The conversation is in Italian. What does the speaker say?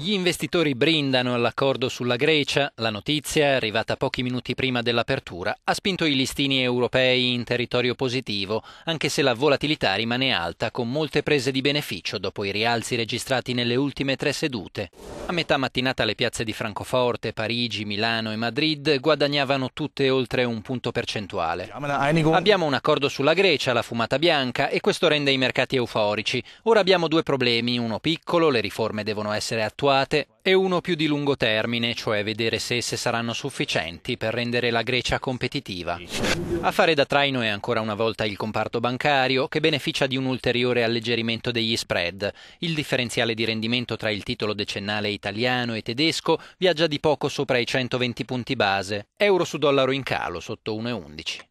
Gli investitori brindano all'accordo sulla Grecia. La notizia, arrivata pochi minuti prima dell'apertura, ha spinto i listini europei in territorio positivo, anche se la volatilità rimane alta, con molte prese di beneficio dopo i rialzi registrati nelle ultime tre sedute. A metà mattinata le piazze di Francoforte, Parigi, Milano e Madrid guadagnavano tutte oltre un punto percentuale. Abbiamo un accordo sulla Grecia, la fumata bianca, e questo rende i mercati euforici. Ora abbiamo due problemi, uno piccolo, le riforme devono essere attuate adeguate e uno più di lungo termine, cioè vedere se esse saranno sufficienti per rendere la Grecia competitiva. A fare da traino è ancora una volta il comparto bancario, che beneficia di un ulteriore alleggerimento degli spread. Il differenziale di rendimento tra il titolo decennale italiano e tedesco viaggia di poco sopra i 120 punti base, euro su dollaro in calo sotto 1,11.